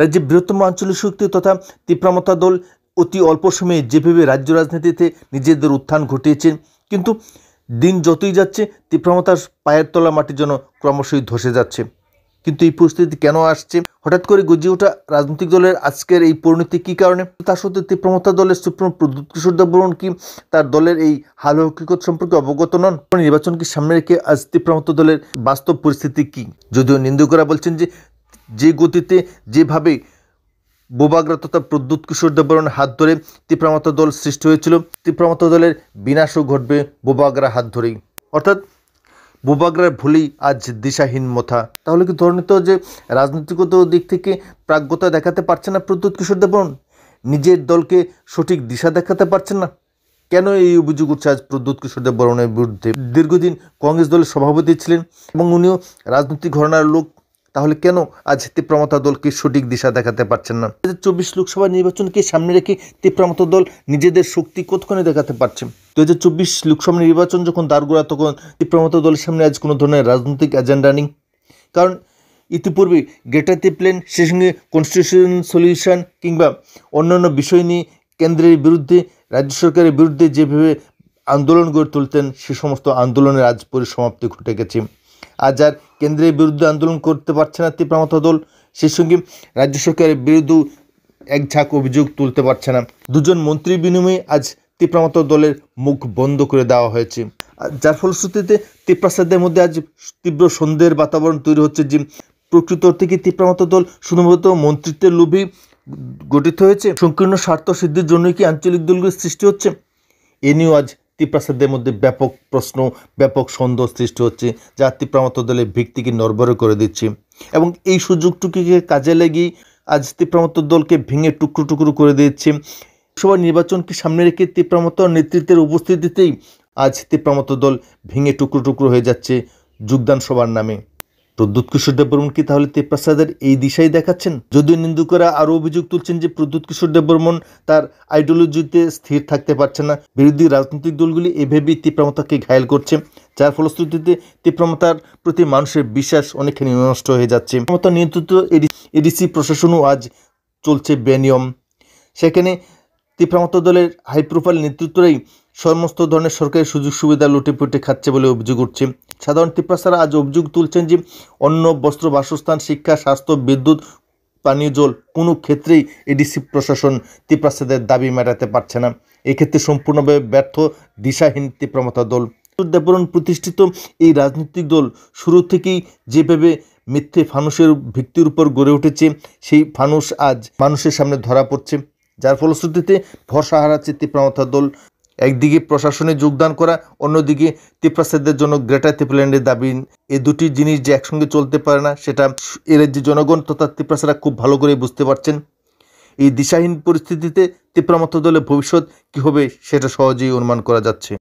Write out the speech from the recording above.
রাজ্যে বৃহত্তম আঞ্চলিক শক্তি তথা তীব্রমতা দল অতি অল্প সময়ে যেভাবে রাজ্য রাজনীতিতে নিজেদের উত্থান ঘটিয়েছেন কিন্তু দিন যতই যাচ্ছে তীব্রমতার পায়ের তলা মাটি যেন ক্রমশই ধসে যাচ্ছে কিন্তু এই পরিস্থিতি কেন আসছে হঠাৎ করে গজিয়ে ওঠা রাজনৈতিক দলের আজকের এই পরিণতি কী কারণে তার সত্ত্বে তীব্রমতা দলের সুপ্রিম প্রদ্যুত কিশোর দেববরণ কি তার দলের এই হাল হকিকত সম্পর্কে অবগত নন নির্বাচনকে সামনে রেখে আজ তীব্রমতা দলের বাস্তব পরিস্থিতি কী যদিও নিন্দুকরা বলছেন যে যে গতিতে যেভাবে বোবাগ্রা তথা প্রদ্যুৎ কিশোর দেববরণ হাত ধরে তীব্রামাতা দল সৃষ্টি হয়েছিল তীব্রামাতা দলের বিনাশও ঘটবে বোবাগ্রা হাত ধরেই অর্থাৎ বোবাগ্রার ভুলি আজ দিশাহীন মথা তাহলে কি ধরে নিত যে রাজনৈতিকত দিক থেকে প্রাজ্ঞতা দেখাতে পারছে না প্রদ্যুৎ কিশোর দেবরণ নিজের দলকে সঠিক দিশা দেখাতে পারছেন না কেন এই অভিযোগ উঠছে আজ প্রদ্যুৎ কিশোর দেব বরণের বিরুদ্ধে দীর্ঘদিন কংগ্রেস দলের সভাপতি ছিলেন এবং উনিও রাজনৈতিক ঘটনার লোক তাহলে কেন আজ তীব্রমতা দলকে সঠিক দিশা দেখাতে পারছেন না দু চব্বিশ লোকসভা নির্বাচনকে সামনে রেখে তীব্রমতা দল নিজেদের শক্তি কতক্ষণে দেখাতে পারছে দু হাজার চব্বিশ লোকসভা নির্বাচন যখন দাঁড়গোড়া তখন তীব্রমতা দলের সামনে আজ কোনো ধরনের রাজনৈতিক এজেন্ডা নেই কারণ ইতিপূর্বে গ্রেটার তিপ্লেন সে সঙ্গে কনস্টিটিউশন সলিউশন কিংবা অন্যান্য বিষয় নিয়ে কেন্দ্রের বিরুদ্ধে রাজ্য সরকারের বিরুদ্ধে যেভাবে আন্দোলন গড়ে তুলতেন সে সমস্ত আন্দোলনের আজ পরিসমাপ্তি ঘটে গেছে আর যার কেন্দ্রের বিরুদ্ধে আন্দোলন করতে পারছে না তীব্রামত দল সেই সঙ্গে রাজ্য সরকারের বিরুদ্ধেও এক ঝাঁক অভিযোগ তুলতে পারছে না দুজন মন্ত্রীর বিনিময়ে আজ তীব্রামত দলের মুখ বন্ধ করে দেওয়া হয়েছে যার ফলশ্রুতিতে ত্রিপ্রাসাদের মধ্যে আজ তীব্র সন্দেহের বাতাবরণ তৈরি হচ্ছে যে প্রকৃত অর্থে কি তীব্রামত দল শুধুমাত্র মন্ত্রিত্বের লোভে গঠিত হয়েছে সংকীর্ণ স্বার্থ সিদ্ধির জন্যই কি আঞ্চলিক দলগুলির সৃষ্টি হচ্ছে এ নিয়েও আজ তিপ্রাসাদের মধ্যে ব্যাপক প্রশ্ন ব্যাপক সন্দেহ সৃষ্টি হচ্ছে যা তিপ্রামত দলের ভিত্তিকে নরবরে করে দিচ্ছে এবং এই সুযোগটুকুকে কাজে লাগিয়ে আজ তিপ্রামত দলকে ভেঙে টুকরো টুকরো করে দিচ্ছে সবার নির্বাচনকে সামনে রেখে তিপ্রামত নেতৃত্বের উপস্থিতিতেই আজ তিপ্রামত দল ভেঙে টুকরো টুকরো হয়ে যাচ্ছে যোগদান সভার নামে প্রদ্যুৎ কিশোর দেব বর্মন কি তাহলে তেপ্রাসাদের এই দিশাই দেখাচ্ছেন যদিও নিন্দুকরা আরও অভিযোগ তুলছেন যে প্রদ্যুৎ কিশোর দেব বর্মন তার আইডিওলজিতে স্থির থাকতে পারছে না বিরোধী রাজনৈতিক দলগুলি এভাবেই তীব্রমতাকে ঘায়ল করছে যার ফলশ্রুতিতে তীব্রমতার প্রতি মানুষের বিশ্বাস অনেকখানি নষ্ট হয়ে যাচ্ছে মমতা নিয়ন্ত্রিত এডিসি প্রশাসনও আজ চলছে বেনিয়ম সেখানে তীব্রমতা দলের হাই প্রোফাইল নেতৃত্বরাই সমস্ত ধরনের সরকারি সুযোগ সুবিধা লুটেপুটে খাচ্ছে বলে অভিযোগ উঠছে সাধারণ তিপ্রাসারা আজ অভিযোগ তুলছেন যে অন্ন বস্ত্র বাসস্থান শিক্ষা স্বাস্থ্য বিদ্যুৎ পানীয় জল কোনো ক্ষেত্রেই এডিসি প্রশাসন তিপ্রাসাদের দাবি মেটাতে পারছে না এক্ষেত্রে সম্পূর্ণভাবে ব্যর্থ দিশাহীন তিপ্রামতা দল দেবরণ প্রতিষ্ঠিত এই রাজনৈতিক দল শুরু থেকেই যেভাবে মিথ্যে ফানুষের ভিত্তির উপর গড়ে উঠেছে সেই ফানুষ আজ মানুষের সামনে ধরা পড়ছে যার ফলশ্রুতিতে ভরসা হারাচ্ছে তীব্রমতা দল একদিকে প্রশাসনে যোগদান করা অন্যদিকে তিপ্রাসেদের জন্য গ্রেটার ত্রিপুল্যান্ডের দাবি এ দুটি জিনিস যে একসঙ্গে চলতে পারে না সেটা এ যে জনগণ তথা তিপ্রাসেরা খুব ভালো করে বুঝতে পারছেন এই দিশাহীন পরিস্থিতিতে তিপ্রামত্ত দলের ভবিষ্যৎ কী হবে সেটা সহজেই অনুমান করা যাচ্ছে